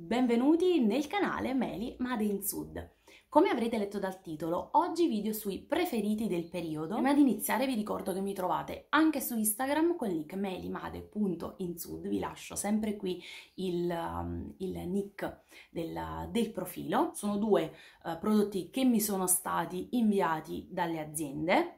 Benvenuti nel canale Meli Made in Sud. Come avrete letto dal titolo, oggi video sui preferiti del periodo. Prima di iniziare vi ricordo che mi trovate anche su Instagram con il link melimade.insud, vi lascio sempre qui il, um, il nick del, del, profilo. Sono due uh, prodotti che mi sono stati inviati dalle aziende,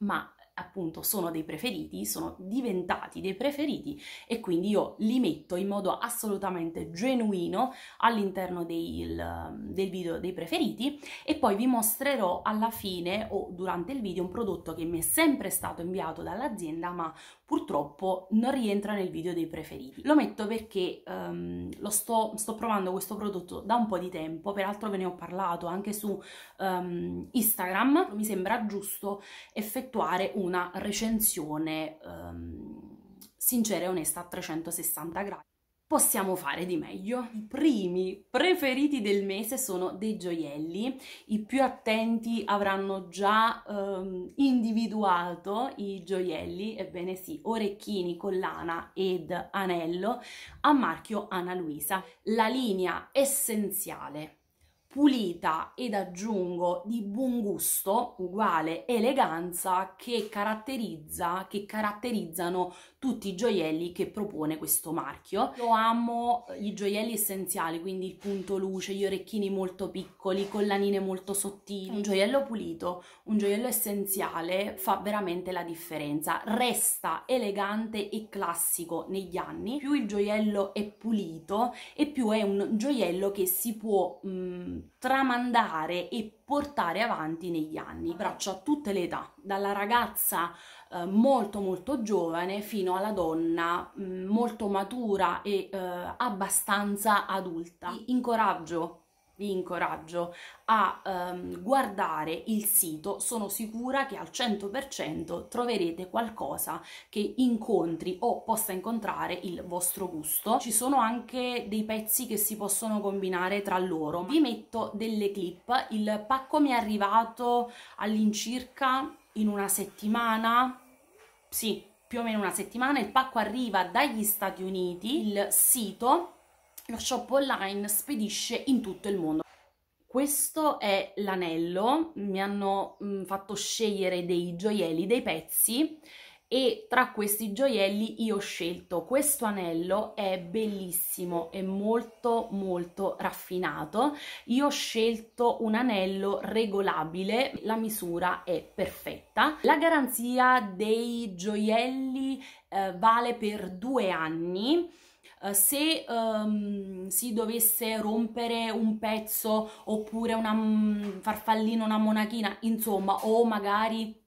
ma appunto sono dei preferiti, sono diventati dei preferiti e quindi io li metto in modo assolutamente genuino all'interno del, del video dei preferiti e poi vi mostrerò alla fine o durante il video un prodotto che mi è sempre stato inviato dall'azienda ma purtroppo non rientra nel video dei preferiti. Lo metto perché um, lo sto, sto, provando questo prodotto da un po' di tempo, peraltro ve ne ho parlato anche su um, Instagram, mi sembra giusto effettuare una recensione um, sincera e onesta a 360 gradi possiamo fare di meglio. I primi preferiti del mese sono dei gioielli, i più attenti avranno già ehm, individuato i gioielli, ebbene sì, orecchini, collana ed anello a marchio Ana Luisa, la linea essenziale pulita ed aggiungo di buon gusto uguale eleganza che caratterizza che caratterizzano tutti i gioielli che propone questo marchio io amo eh, i gioielli essenziali quindi il punto luce gli orecchini molto piccoli collanine molto sottili un gioiello pulito un gioiello essenziale fa veramente la differenza resta elegante e classico negli anni più il gioiello è pulito e più è un gioiello che si può mh, mm, tramandare e portare avanti negli anni. Braccio a tutte le età, dalla ragazza eh, molto molto giovane fino alla donna mh, mm, molto matura e eh, abbastanza adulta. Incoraggio vi incoraggio a ehm, guardare il sito, sono sicura che al 100% troverete qualcosa che incontri o possa incontrare il vostro gusto. Ci sono anche dei pezzi che si possono combinare tra loro. Vi metto delle clip, il pacco mi è arrivato all'incirca in una settimana, sì, più o meno una settimana, il pacco arriva dagli Stati Uniti, il sito lo shop online spedisce in tutto il mondo. Questo è l'anello, mi hanno mh, mm, fatto scegliere dei gioielli, dei pezzi e tra questi gioielli io ho scelto questo anello è bellissimo è molto molto raffinato io ho scelto un anello regolabile la misura è perfetta la garanzia dei gioielli eh, vale per due anni eh, se um, si dovesse rompere un pezzo oppure una mm, farfallina, una monachina, insomma, o magari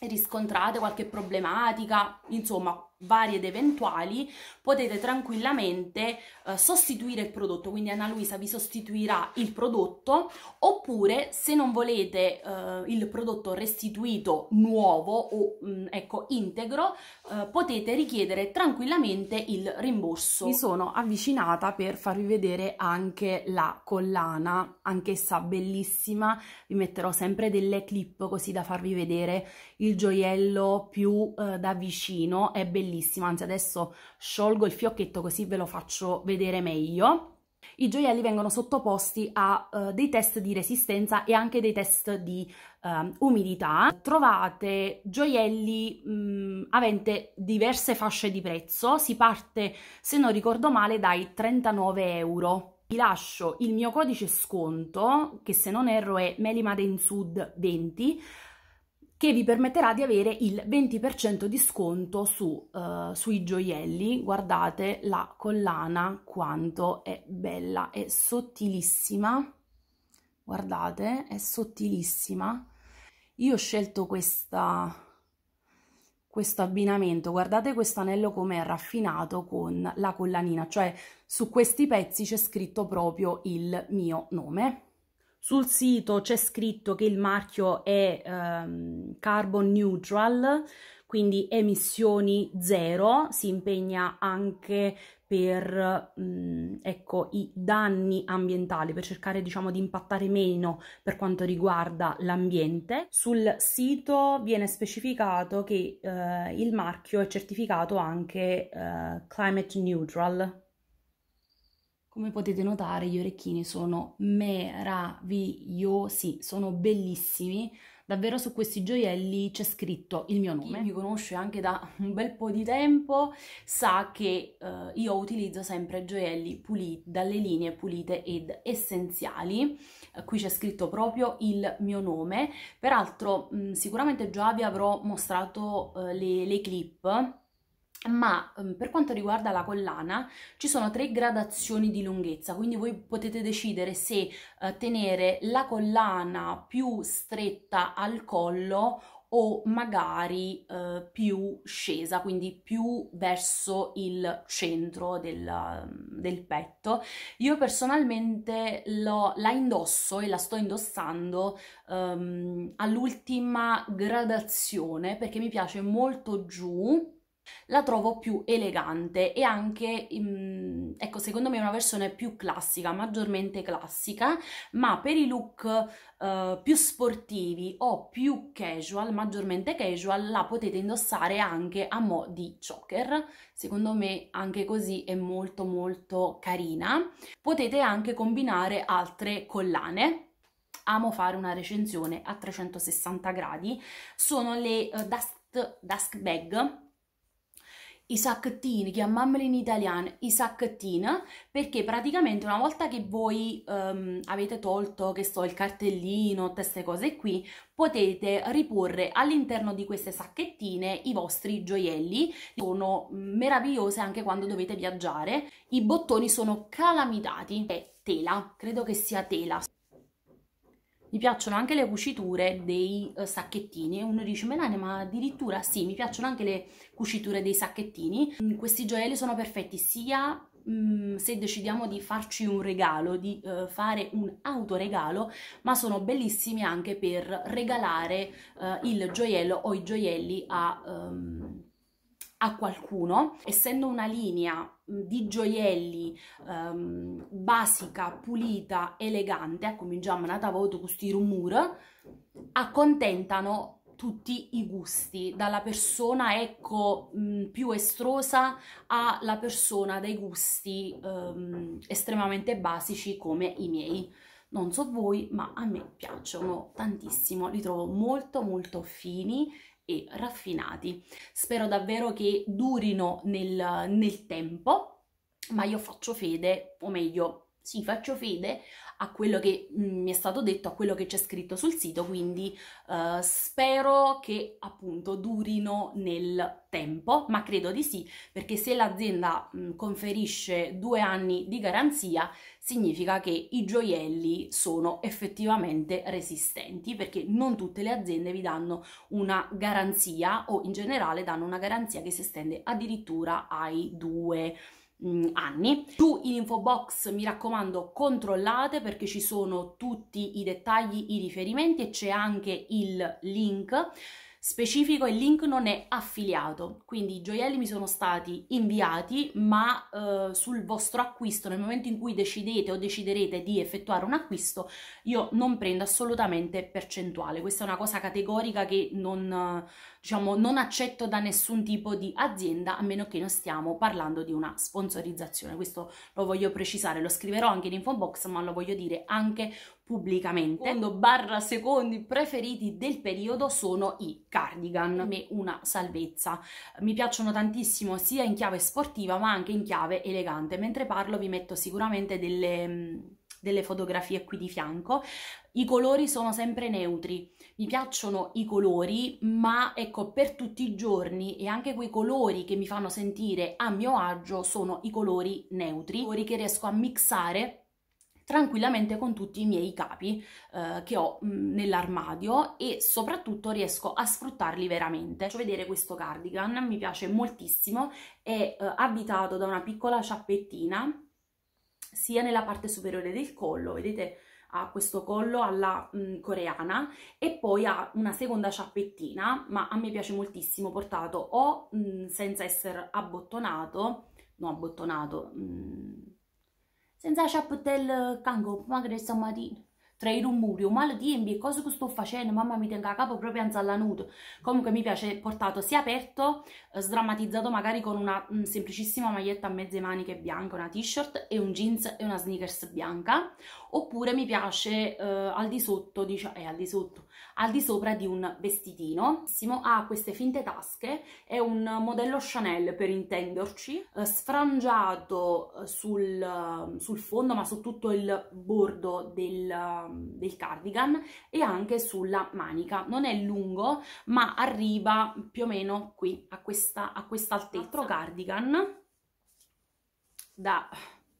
riscontrate qualche problematica, insomma, varie ed eventuali, potete tranquillamente eh, sostituire il prodotto, quindi Anna Luisa vi sostituirà il prodotto, oppure se non volete eh, il prodotto restituito nuovo o mh, mm, ecco integro, eh, potete richiedere tranquillamente il rimborso. Mi sono avvicinata per farvi vedere anche la collana, anch'essa bellissima, vi metterò sempre delle clip così da farvi vedere il gioiello più eh, da vicino, è bellissimo bellissima, anzi adesso sciolgo il fiocchetto così ve lo faccio vedere meglio. I gioielli vengono sottoposti a uh, dei test di resistenza e anche dei test di uh, umidità. Trovate gioielli mh, mm, avente diverse fasce di prezzo, si parte, se non ricordo male, dai 39 euro. Vi lascio il mio codice sconto, che se non erro è Melimadensud20, che vi permetterà di avere il 20% di sconto su, uh, sui gioielli. Guardate la collana quanto è bella, è sottilissima, guardate, è sottilissima. Io ho scelto questa, questo abbinamento, guardate questo anello come è raffinato con la collanina, cioè su questi pezzi c'è scritto proprio il mio nome. Sul sito c'è scritto che il marchio è ehm, carbon neutral, quindi emissioni zero, si impegna anche per mh, mm, ecco, i danni ambientali, per cercare diciamo, di impattare meno per quanto riguarda l'ambiente. Sul sito viene specificato che eh, il marchio è certificato anche eh, climate neutral, come potete notare gli orecchini sono meravigliosi, sono bellissimi. Davvero su questi gioielli c'è scritto il mio nome. Chi mi conosce anche da un bel po' di tempo sa che eh, io utilizzo sempre gioielli puliti, dalle linee pulite ed essenziali. Eh, qui c'è scritto proprio il mio nome. Peraltro mh, mm, sicuramente già vi avrò mostrato eh, le, le clip ma ehm, per quanto riguarda la collana ci sono tre gradazioni di lunghezza, quindi voi potete decidere se eh, tenere la collana più stretta al collo o magari eh, più scesa, quindi più verso il centro del, ehm, del petto. Io personalmente lo, la indosso e la sto indossando um, all'ultima gradazione perché mi piace molto giù la trovo più elegante e anche, mm, ecco, secondo me è una versione più classica, maggiormente classica, ma per i look uh, più sportivi o più casual, maggiormente casual, la potete indossare anche a mo' di choker. Secondo me anche così è molto molto carina. Potete anche combinare altre collane amo fare una recensione a 360 gradi sono le uh, dust, dust bag i sacchettini, chiamammeli in italiano i sacchettini, perché praticamente una volta che voi um, avete tolto, che so, il cartellino, queste cose qui, potete riporre all'interno di queste sacchettine i vostri gioielli, sono meravigliose anche quando dovete viaggiare, i bottoni sono calamitati, è tela, credo che sia tela mi piacciono anche le cuciture dei uh, sacchettini e uno dice Melania ma addirittura sì mi piacciono anche le cuciture dei sacchettini mm, questi gioielli sono perfetti sia mm, se decidiamo di farci un regalo di uh, fare un autoregalo ma sono bellissimi anche per regalare uh, il gioiello o i gioielli a um, a qualcuno, essendo una linea di gioielli um, basica, pulita, elegante, ecco mi già manata voto questi rumor, accontentano tutti i gusti, dalla persona ecco più estrosa alla persona dei gusti um, estremamente basici come i miei. Non so voi, ma a me piacciono tantissimo, li trovo molto molto fini e raffinati. Spero davvero che durino nel, nel tempo, ma io faccio fede, o meglio, sì, faccio fede a quello che mm, mi è stato detto, a quello che c'è scritto sul sito, quindi eh, spero che appunto durino nel tempo, ma credo di sì, perché se l'azienda mm, conferisce due anni di garanzia, significa che i gioielli sono effettivamente resistenti perché non tutte le aziende vi danno una garanzia o in generale danno una garanzia che si estende addirittura ai due mm, anni. Giù in info box mi raccomando controllate perché ci sono tutti i dettagli, i riferimenti e c'è anche il link Specifico il link non è affiliato, quindi i gioielli mi sono stati inviati, ma eh, sul vostro acquisto, nel momento in cui decidete o deciderete di effettuare un acquisto, io non prendo assolutamente percentuale. Questa è una cosa categorica che non, diciamo, non accetto da nessun tipo di azienda, a meno che non stiamo parlando di una sponsorizzazione. Questo lo voglio precisare, lo scriverò anche in info box, ma lo voglio dire anche pubblicamente. Secondo barra secondi preferiti del periodo sono i cardigan, per mm. me una salvezza. Mi piacciono tantissimo sia in chiave sportiva ma anche in chiave elegante. Mentre parlo vi metto sicuramente delle mm, delle fotografie qui di fianco. I colori sono sempre neutri, mi piacciono i colori, ma ecco per tutti i giorni e anche quei colori che mi fanno sentire a mio agio sono i colori neutri, colori che riesco a mixare tranquillamente con tutti i miei capi eh, che ho mm, nell'armadio e soprattutto riesco a sfruttarli veramente. Faccio vedere questo cardigan, mi piace moltissimo, è eh, abitato da una piccola ciappettina sia nella parte superiore del collo, vedete ha questo collo alla mh, mm, coreana e poi ha una seconda ciappettina, ma a me piace moltissimo portato o mh, mm, senza essere abbottonato, no abbottonato, mh, senza așa putel cango magre sau marin. tra i rumori, o mal tempo e cose che sto facendo, mamma mi tengo a capo proprio anzallanuto. Comunque mi piace portato sia aperto, eh, sdrammatizzato magari con una mh, mm, semplicissima maglietta a mezze maniche bianca, una t-shirt e un jeans e una sneakers bianca, oppure mi piace eh, al di sotto, diciamo, eh, al di sotto, al di sopra di un vestitino. Ha queste finte tasche, è un modello Chanel per intenderci, eh, sfrangiato eh, sul, mm, sul, fondo ma su tutto il bordo del, del cardigan e anche sulla manica. Non è lungo, ma arriva più o meno qui, a questa, a questa altezza. Altro cardigan da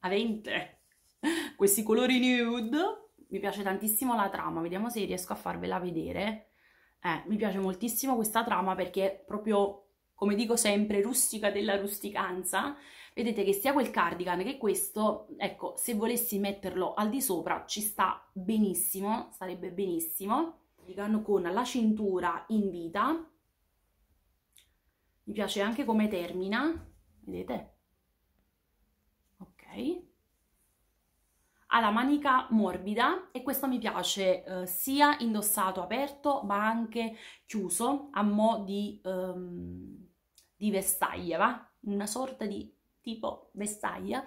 avente questi colori nude. Mi piace tantissimo la trama, vediamo se riesco a farvela vedere. Eh, mi piace moltissimo questa trama perché è proprio, come dico sempre, rustica della rusticanza vedete che sia quel cardigan che questo, ecco, se volessi metterlo al di sopra ci sta benissimo, starebbe benissimo. Cardigan con la cintura in vita, mi piace anche come termina, vedete? Ok. Ha la manica morbida e questo mi piace eh, sia indossato aperto ma anche chiuso a mo' di, um, di vestaglia, va? Una sorta di tipo vestaglia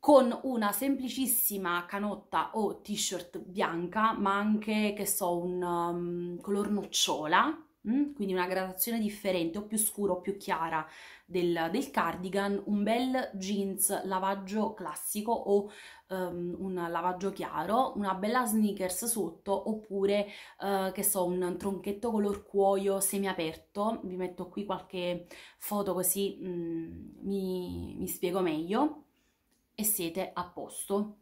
con una semplicissima canotta o t-shirt bianca, ma anche, che so, un um, color nocciola, mm? quindi una gradazione differente, o più scura o più chiara del, del, cardigan, un bel jeans lavaggio classico o um, un lavaggio chiaro, una bella sneakers sotto oppure uh, che so un tronchetto color cuoio semiaperto, vi metto qui qualche foto così mh, mm, mi, mi spiego meglio e siete a posto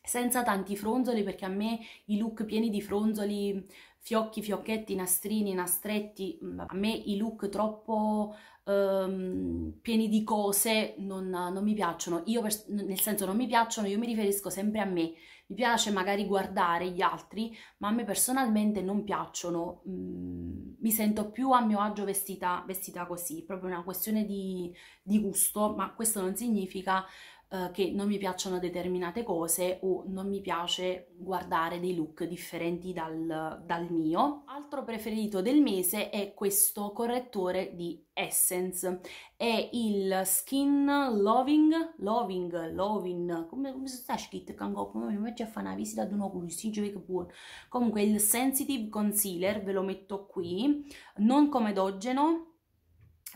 senza tanti fronzoli perché a me i look pieni di fronzoli, fiocchi, fiocchetti, nastrini, nastretti, mm, a me i look troppo um, pieni di cose non, non mi piacciono. Io, per, nel senso, non mi piacciono, io mi riferisco sempre a me. Mi piace magari guardare gli altri, ma a me personalmente non piacciono. Mm, mi sento più a mio agio vestita, vestita così, proprio una questione di, di gusto, ma questo non significa eh, che non mi piacciono determinate cose o non mi piace guardare dei look differenti dal, dal mio. Altro preferito del mese è questo correttore di Essence, è il Skin Loving, Loving, Loving, come, come si sta scritto? Come mi metti a fare una visita ad un oculista, che buono. Comunque il Sensitive Concealer, ve lo metto qui, non comedogeno,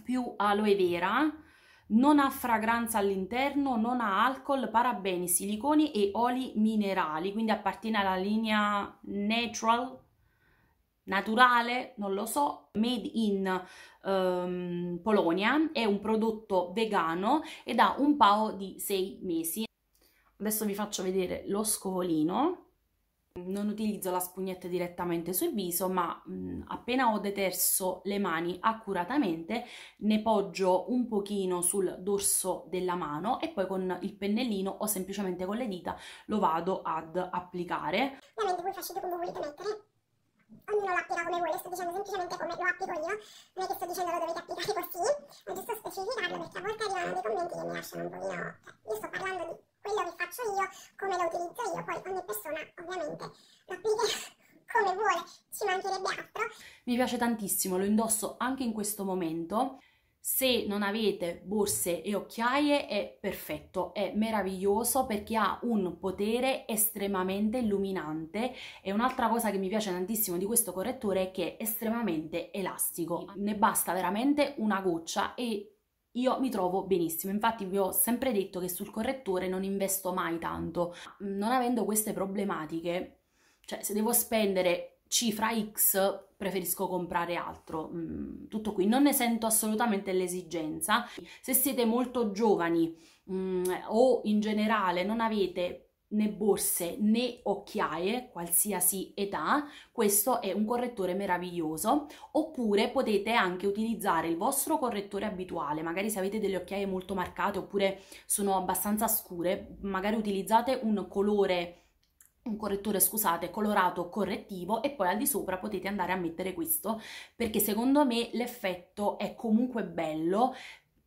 più aloe vera, non ha fragranza all'interno, non ha alcol, parabeni, siliconi e oli minerali, quindi appartiene alla linea natural, naturale, non lo so, made in um, Polonia, è un prodotto vegano ed ha un pao di sei mesi. Adesso vi faccio vedere lo scovolino non utilizzo la spugnetta direttamente sul viso ma mh, mm, appena ho deterso le mani accuratamente ne poggio un pochino sul dorso della mano e poi con il pennellino o semplicemente con le dita lo vado ad applicare ovviamente voi facete come volete mettere eh. ognuno lo applica come vuole sto dicendo semplicemente come lo applico io non è che sto dicendo lo dovete applicare così ma giusto specificarlo perché a volte arrivano dei commenti che mi lasciano un pochino cioè, io sto parlando di quello che faccio io, come lo utilizzo io, poi ogni persona ovviamente lo applicherà come vuole, ci mancherebbe altro. Mi piace tantissimo, lo indosso anche in questo momento. Se non avete borse e occhiaie è perfetto, è meraviglioso perché ha un potere estremamente illuminante e un'altra cosa che mi piace tantissimo di questo correttore è che è estremamente elastico, ne basta veramente una goccia e io mi trovo benissimo, infatti vi ho sempre detto che sul correttore non investo mai tanto, non avendo queste problematiche, cioè se devo spendere cifra X preferisco comprare altro, mm, tutto qui, non ne sento assolutamente l'esigenza, se siete molto giovani mm, o in generale non avete né borse né occhiaie, qualsiasi età, questo è un correttore meraviglioso. Oppure potete anche utilizzare il vostro correttore abituale, magari se avete delle occhiaie molto marcate oppure sono abbastanza scure, magari utilizzate un colore un correttore, scusate, colorato correttivo e poi al di sopra potete andare a mettere questo perché secondo me l'effetto è comunque bello,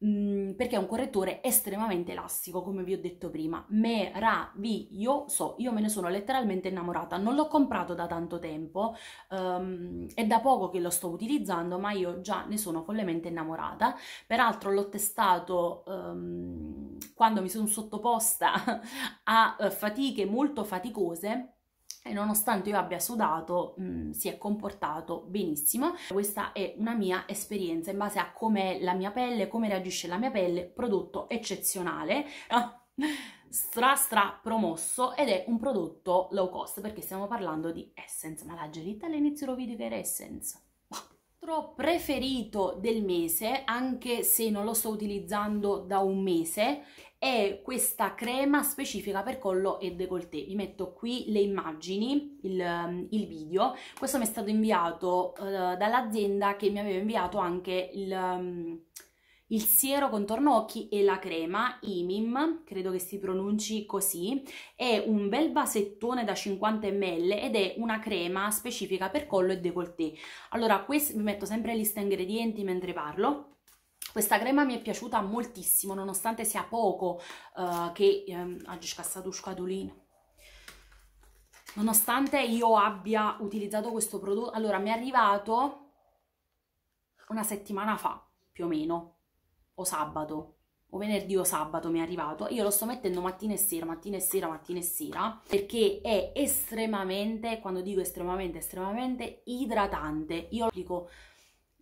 Mm, perché è un correttore estremamente elastico, come vi ho detto prima. Meraviglioso, io me ne sono letteralmente innamorata. Non l'ho comprato da tanto tempo, um, è da poco che lo sto utilizzando, ma io già ne sono follemente innamorata. Peraltro l'ho testato um, quando mi sono sottoposta a eh, fatiche molto faticose e nonostante io abbia sudato mh, mm, si è comportato benissimo. Questa è una mia esperienza in base a com'è la mia pelle, come reagisce la mia pelle, prodotto eccezionale. Ah, stra stra promosso ed è un prodotto low cost perché stiamo parlando di Essence, ma l'ha già detto all'inizio del video che era Essence preferito del mese anche se non lo sto utilizzando da un mese è questa crema specifica per collo e décolleté. Vi metto qui le immagini, il, il video. Questo mi è stato inviato uh, dall'azienda che mi aveva inviato anche il, um, il siero contorno occhi e la crema IMIM, credo che si pronunci così, è un bel vasettone da 50 ml ed è una crema specifica per collo e décolleté. Allora, questo vi metto sempre lista ingredienti mentre parlo questa crema mi è piaciuta moltissimo, nonostante sia poco uh, che... Um, oggi scassato scatolino. Nonostante io abbia utilizzato questo prodotto... Allora, mi è arrivato una settimana fa, più o meno, o sabato, o venerdì o sabato mi è arrivato. Io lo sto mettendo mattina e sera, mattina e sera, mattina e sera, perché è estremamente, quando dico estremamente, estremamente idratante. Io lo applico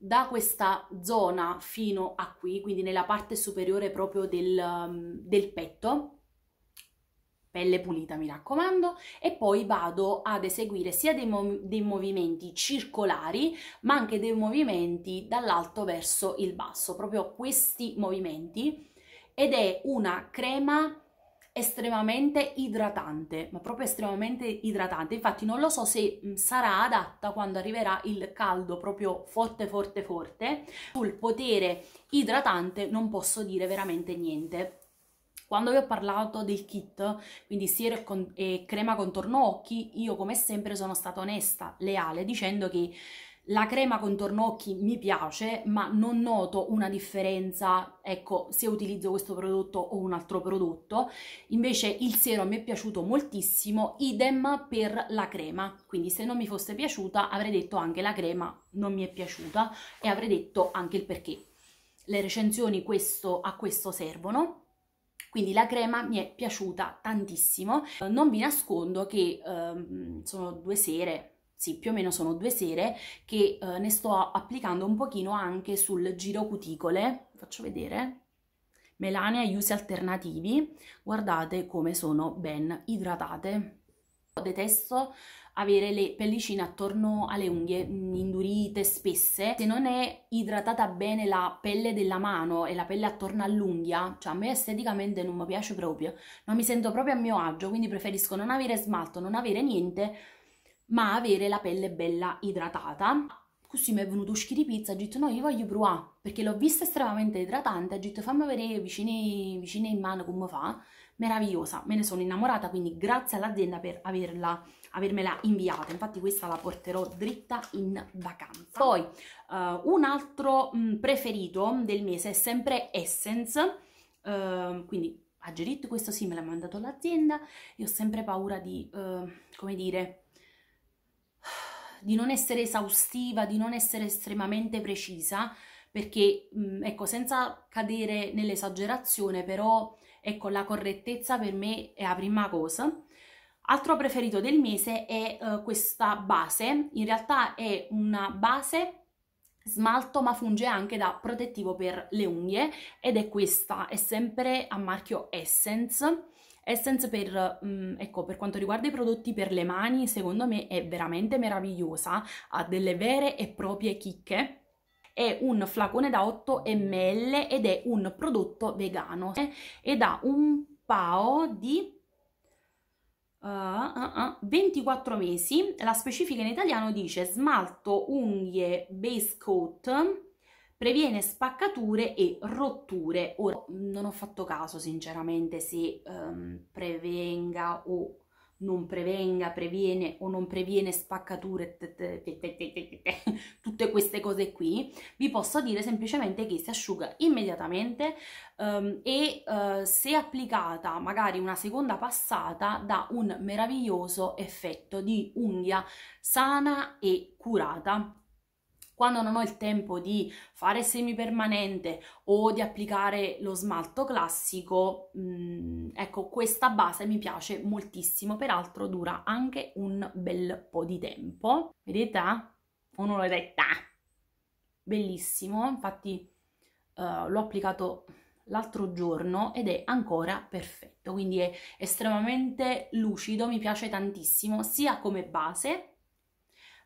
da questa zona fino a qui, quindi nella parte superiore proprio del, um, del petto, pelle pulita mi raccomando e poi vado ad eseguire sia dei, mov- dei, movimenti circolari ma anche dei movimenti dall'alto verso il basso proprio questi movimenti ed è una crema estremamente idratante, ma proprio estremamente idratante. Infatti non lo so se sarà adatta quando arriverà il caldo proprio forte forte forte. Sul potere idratante non posso dire veramente niente. Quando vi ho parlato del kit, quindi siero e, con e eh, crema contorno occhi, io come sempre sono stata onesta, leale, dicendo che la crema contorno occhi mi piace, ma non noto una differenza, ecco, se utilizzo questo prodotto o un altro prodotto. Invece il siero mi è piaciuto moltissimo, idem per la crema. Quindi se non mi fosse piaciuta avrei detto anche la crema non mi è piaciuta e avrei detto anche il perché. Le recensioni questo, a questo servono. Quindi la crema mi è piaciuta tantissimo. Non vi nascondo che ehm, sono due sere, sì, più o meno sono due sere che eh, ne sto applicando un pochino anche sul giro cuticole, faccio vedere, Melania e usi alternativi, guardate come sono ben idratate. Detesto avere le pellicine attorno alle unghie mm, indurite, spesse. Se non è idratata bene la pelle della mano e la pelle attorno all'unghia, cioè a me esteticamente non mi piace proprio, non mi sento proprio a mio agio, quindi preferisco non avere smalto, non avere niente ma avere la pelle bella idratata. Così mi è venuto di pizza, ho detto no, io voglio provare, perché l'ho vista estremamente idratante, ho detto fammi vedere vicine, vicine in mano come fa, meravigliosa, me ne sono innamorata, quindi grazie all'azienda per averla, avermela inviata, infatti questa la porterò dritta in vacanza. Poi uh, un altro mh, mm, preferito del mese è sempre Essence, uh, quindi a Gerit questo sì me l'ha mandato l'azienda, io ho sempre paura di, uh, come dire, di non essere esaustiva, di non essere estremamente precisa, perché mh, mm, ecco, senza cadere nell'esagerazione, però ecco, la correttezza per me è la prima cosa. Altro preferito del mese è uh, questa base, in realtà è una base smalto ma funge anche da protettivo per le unghie ed è questa, è sempre a marchio Essence Essence per, mh, mm, ecco, per quanto riguarda i prodotti per le mani, secondo me è veramente meravigliosa, ha delle vere e proprie chicche è un flacone da 8 ml ed è un prodotto vegano ed ha un pao di uh, uh, uh, 24 mesi la specifica in italiano dice smalto unghie base coat previene spaccature e rotture. Ora, non ho fatto caso sinceramente se um, prevenga o non prevenga, previene o non previene spaccature, tutte queste cose qui, vi posso dire semplicemente che si asciuga immediatamente um, e uh, se applicata magari una seconda passata dà un meraviglioso effetto di unghia sana e curata quando non ho il tempo di fare semipermanente o di applicare lo smalto classico, mh, mm, ecco questa base mi piace moltissimo, peraltro dura anche un bel po' di tempo. Vedete? O ah, non l'ho detta? Bellissimo, infatti uh, l'ho applicato l'altro giorno ed è ancora perfetto, quindi è estremamente lucido, mi piace tantissimo sia come base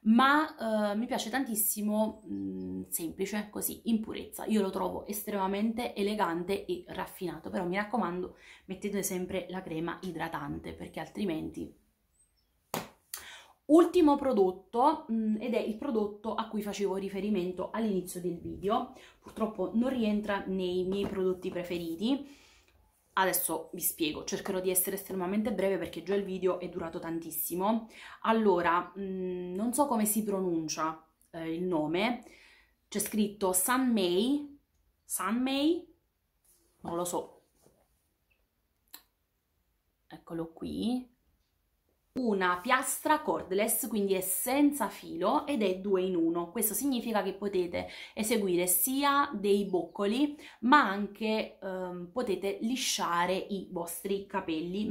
ma eh, mi piace tantissimo mh, mm, semplice, così, in purezza. Io lo trovo estremamente elegante e raffinato, però mi raccomando mettete sempre la crema idratante perché altrimenti... Ultimo prodotto mh, mm, ed è il prodotto a cui facevo riferimento all'inizio del video, purtroppo non rientra nei miei prodotti preferiti, Adesso vi spiego, cercherò di essere estremamente breve perché già il video è durato tantissimo. Allora, mh, mm, non so come si pronuncia eh, il nome, c'è scritto Sanmei, Sanmei, non lo so. Eccolo qui, una piastra cordless, quindi è senza filo ed è due in uno. Questo significa che potete eseguire sia dei boccoli, ma anche ehm, potete lisciare i vostri capelli.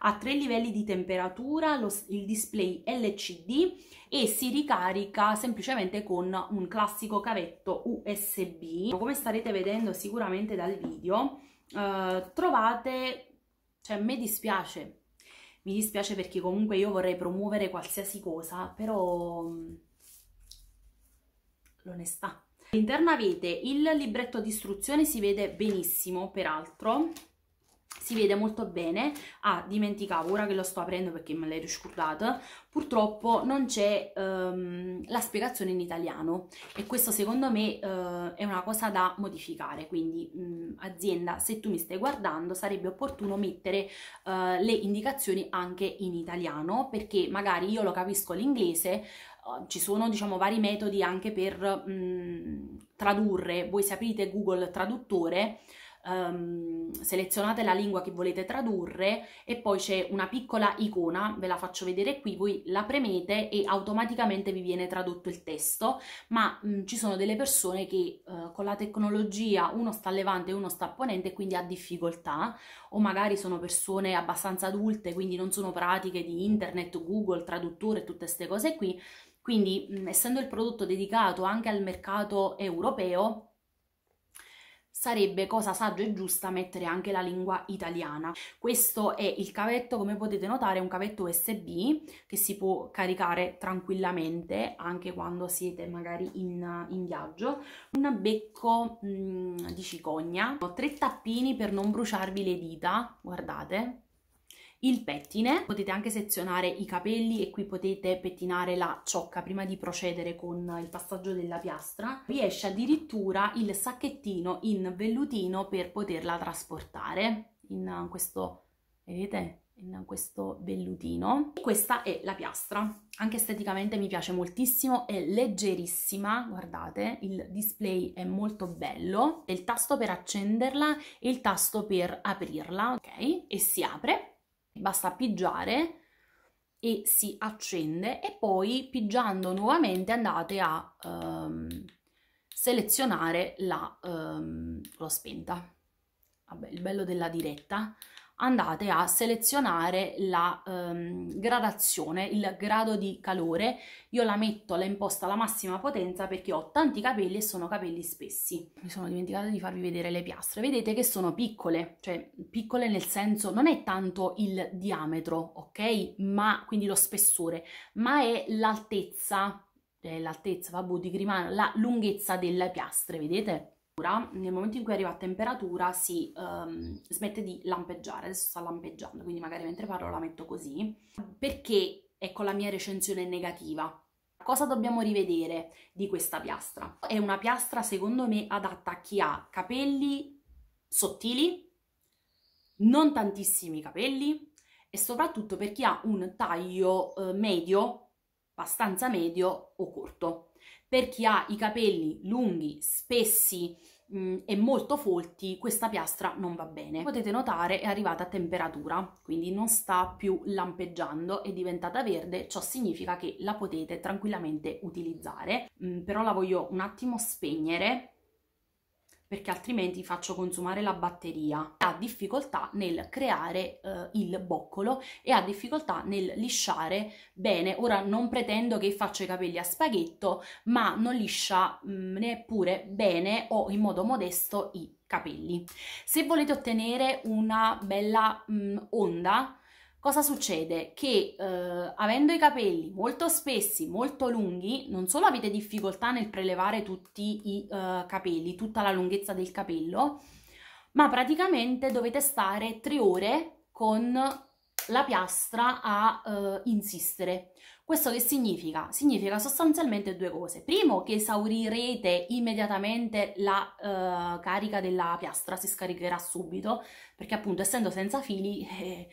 A tre livelli di temperatura lo, il display LCD e si ricarica semplicemente con un classico cavetto USB. Come starete vedendo sicuramente dal video, eh, trovate, cioè mi dispiace, mi dispiace perché comunque io vorrei promuovere qualsiasi cosa, però mm, l'onestà. All'interno avete il libretto di istruzione, si vede benissimo peraltro, si vede molto bene. Ah, dimenticavo, ora che lo sto aprendo perché me l'hai scordata, purtroppo non c'è um, la spiegazione in italiano e questo secondo me uh, è una cosa da modificare, quindi mh, mm, azienda, se tu mi stai guardando sarebbe opportuno mettere uh, le indicazioni anche in italiano perché magari io lo capisco l'inglese, uh, ci sono diciamo vari metodi anche per mh, mm, tradurre, voi sapete Google Traduttore, um, selezionate la lingua che volete tradurre e poi c'è una piccola icona, ve la faccio vedere qui, voi la premete e automaticamente vi viene tradotto il testo, ma mh, mm, ci sono delle persone che uh, con la tecnologia uno sta a levante e uno sta a ponente quindi ha difficoltà o magari sono persone abbastanza adulte quindi non sono pratiche di internet, Google, traduttore, tutte queste cose qui, quindi mm, essendo il prodotto dedicato anche al mercato europeo sarebbe cosa saggia e giusta mettere anche la lingua italiana. Questo è il cavetto, come potete notare, è un cavetto USB che si può caricare tranquillamente anche quando siete magari in, in viaggio. Un becco mh, mm, di cicogna, ho tre tappini per non bruciarvi le dita, guardate, il pettine, potete anche sezionare i capelli e qui potete pettinare la ciocca prima di procedere con il passaggio della piastra, vi esce addirittura il sacchettino in vellutino per poterla trasportare in questo, vedete, in questo vellutino. E questa è la piastra, anche esteticamente mi piace moltissimo, è leggerissima, guardate, il display è molto bello, è il tasto per accenderla e il tasto per aprirla, ok? E si apre basta pigiare e si accende e poi pigiando nuovamente andate a um, selezionare la, um, ehm, la spenta. Vabbè, il bello della diretta andate a selezionare la ehm, gradazione, il grado di calore. Io la metto, la imposto alla massima potenza perché ho tanti capelli e sono capelli spessi. Mi sono dimenticata di farvi vedere le piastre. Vedete che sono piccole, cioè piccole nel senso non è tanto il diametro, ok? Ma quindi lo spessore, ma è l'altezza, eh, l'altezza, vabbè, di grimano, la lunghezza delle piastre, vedete? nel momento in cui arriva a temperatura si um, smette di lampeggiare, adesso sta lampeggiando, quindi magari mentre parlo la metto così, perché è con la mia recensione negativa. Cosa dobbiamo rivedere di questa piastra? È una piastra secondo me adatta a chi ha capelli sottili, non tantissimi capelli e soprattutto per chi ha un taglio eh, medio abbastanza medio o corto. Per chi ha i capelli lunghi, spessi mh, mm, e molto folti, questa piastra non va bene. Potete notare è arrivata a temperatura, quindi non sta più lampeggiando, è diventata verde, ciò significa che la potete tranquillamente utilizzare, mh, mm, però la voglio un attimo spegnere perché altrimenti faccio consumare la batteria. Ha difficoltà nel creare eh, il boccolo e ha difficoltà nel lisciare bene. Ora non pretendo che faccia i capelli a spaghetto, ma non liscia mh, mm, neppure bene o in modo modesto i capelli. Se volete ottenere una bella mh, mm, onda, cosa succede? Che eh, avendo i capelli molto spessi, molto lunghi, non solo avete difficoltà nel prelevare tutti i eh, capelli, tutta la lunghezza del capello, ma praticamente dovete stare tre ore con la piastra a eh, insistere. Questo che significa? Significa sostanzialmente due cose. Primo, che esaurirete immediatamente la eh, carica della piastra, si scaricherà subito, perché appunto essendo senza fili eh,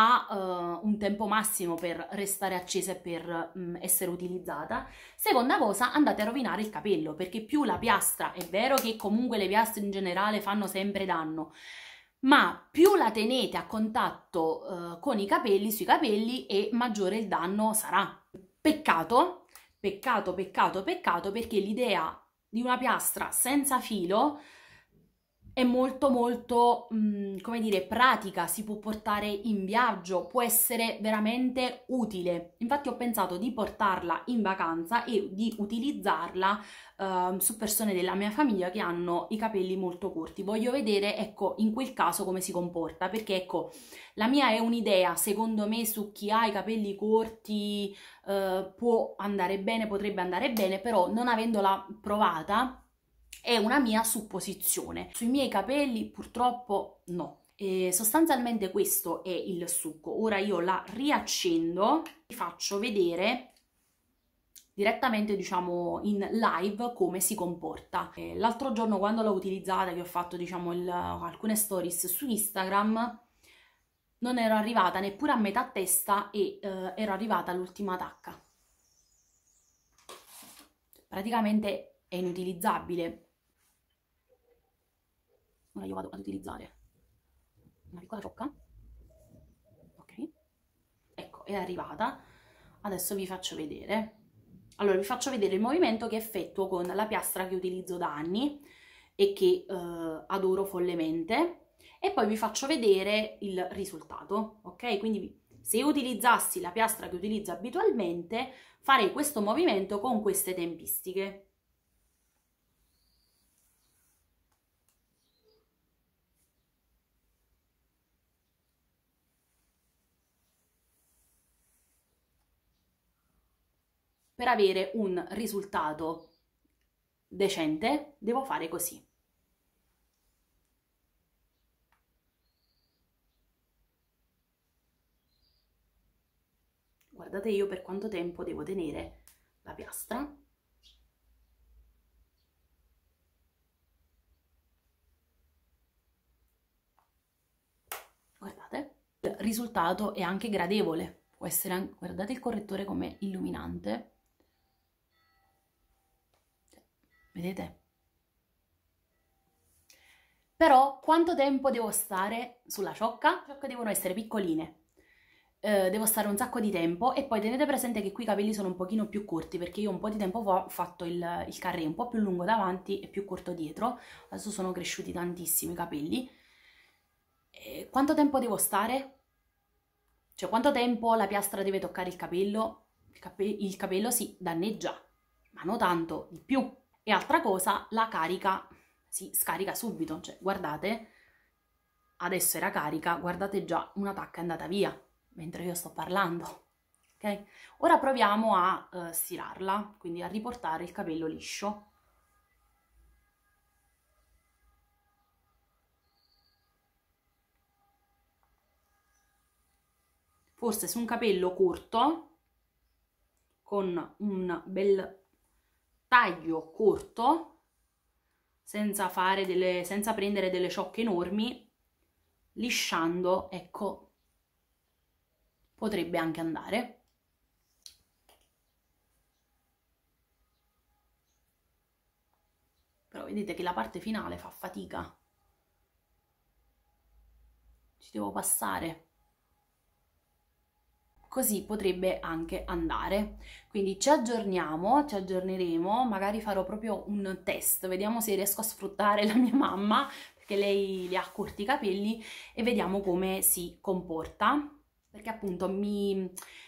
ha uh, un tempo massimo per restare accesa e per um, essere utilizzata. Seconda cosa, andate a rovinare il capello, perché più la piastra, è vero che comunque le piastre in generale fanno sempre danno, ma più la tenete a contatto uh, con i capelli, sui capelli, e maggiore il danno sarà. Peccato, peccato, peccato, peccato, perché l'idea di una piastra senza filo è molto molto, mh, come dire, pratica, si può portare in viaggio, può essere veramente utile. Infatti ho pensato di portarla in vacanza e di utilizzarla uh, su persone della mia famiglia che hanno i capelli molto corti. Voglio vedere, ecco, in quel caso come si comporta, perché ecco, la mia è un'idea, secondo me, su chi ha i capelli corti uh, può andare bene, potrebbe andare bene, però non avendola provata è una mia supposizione. Sui miei capelli purtroppo no. E sostanzialmente questo è il succo. Ora io la riaccendo, e faccio vedere direttamente diciamo in live come si comporta. L'altro giorno quando l'ho utilizzata, che ho fatto diciamo il, alcune stories su Instagram, non ero arrivata neppure a metà testa e eh, ero arrivata all'ultima tacca. Praticamente è inutilizzabile ora io vado ad utilizzare una piccola ciocca ok ecco è arrivata adesso vi faccio vedere allora vi faccio vedere il movimento che effettuo con la piastra che utilizzo da anni e che eh, adoro follemente e poi vi faccio vedere il risultato ok quindi se utilizzassi la piastra che utilizzo abitualmente farei questo movimento con queste tempistiche per avere un risultato decente devo fare così. Guardate io per quanto tempo devo tenere la piastra. Guardate, il risultato è anche gradevole. Può essere, guardate il correttore come illuminante. vedete? Però quanto tempo devo stare sulla ciocca? Le ciocche devono essere piccoline, eh, devo stare un sacco di tempo e poi tenete presente che qui i capelli sono un pochino più corti perché io un po' di tempo fa ho fatto il, il carré un po' più lungo davanti e più corto dietro, adesso sono cresciuti tantissimi i capelli. E eh, quanto tempo devo stare? Cioè quanto tempo la piastra deve toccare il capello? Il, cape il capello si danneggia, ma non tanto, di più. E altra cosa, la carica si scarica subito, cioè guardate, adesso era carica, guardate già, una tacca è andata via, mentre io sto parlando. Ok? Ora proviamo a uh, stirarla, quindi a riportare il capello liscio. Forse su un capello corto, con un bel taglio corto, senza, fare delle, senza prendere delle ciocche enormi, lisciando, ecco, potrebbe anche andare. Però vedete che la parte finale fa fatica. Ci devo passare così potrebbe anche andare. Quindi ci aggiorniamo, ci aggiorneremo, magari farò proprio un test, vediamo se riesco a sfruttare la mia mamma, perché lei le ha corti i capelli, e vediamo come si comporta, perché appunto mi,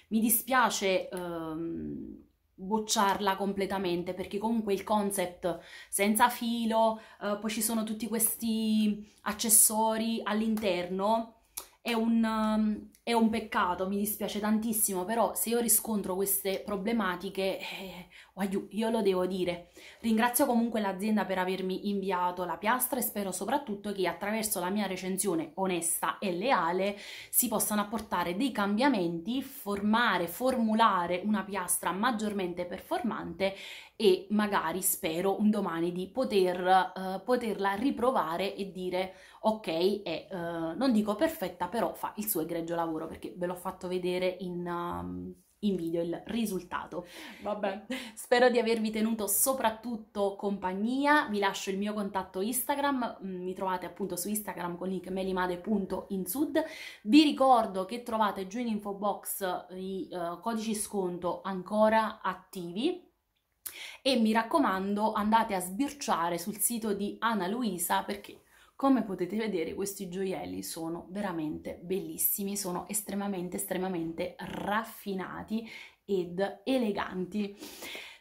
mi dispiace... Ehm, bocciarla completamente perché comunque il concept senza filo, eh, poi ci sono tutti questi accessori all'interno è un, um, è un peccato, mi dispiace tantissimo, però se io riscontro queste problematiche eh, io lo devo dire. Ringrazio comunque l'azienda per avermi inviato la piastra e spero soprattutto che attraverso la mia recensione onesta e leale si possano apportare dei cambiamenti, formare, formulare una piastra maggiormente performante e magari spero un domani di poter, uh, poterla riprovare e dire ok, è, uh, non dico perfetta, però fa il suo egregio lavoro perché ve l'ho fatto vedere in... Um, in video il risultato. Vabbè, spero di avervi tenuto soprattutto compagnia, vi lascio il mio contatto Instagram, mm, mi trovate appunto su Instagram con link melimade.insud, vi ricordo che trovate giù in info box eh, i uh, codici sconto ancora attivi, e mi raccomando andate a sbirciare sul sito di Ana Luisa perché come potete vedere questi gioielli sono veramente bellissimi, sono estremamente estremamente raffinati ed eleganti.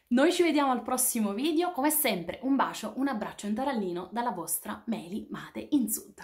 Noi ci vediamo al prossimo video, come sempre un bacio, un abbraccio e un tarallino dalla vostra Meli Mate in Sud.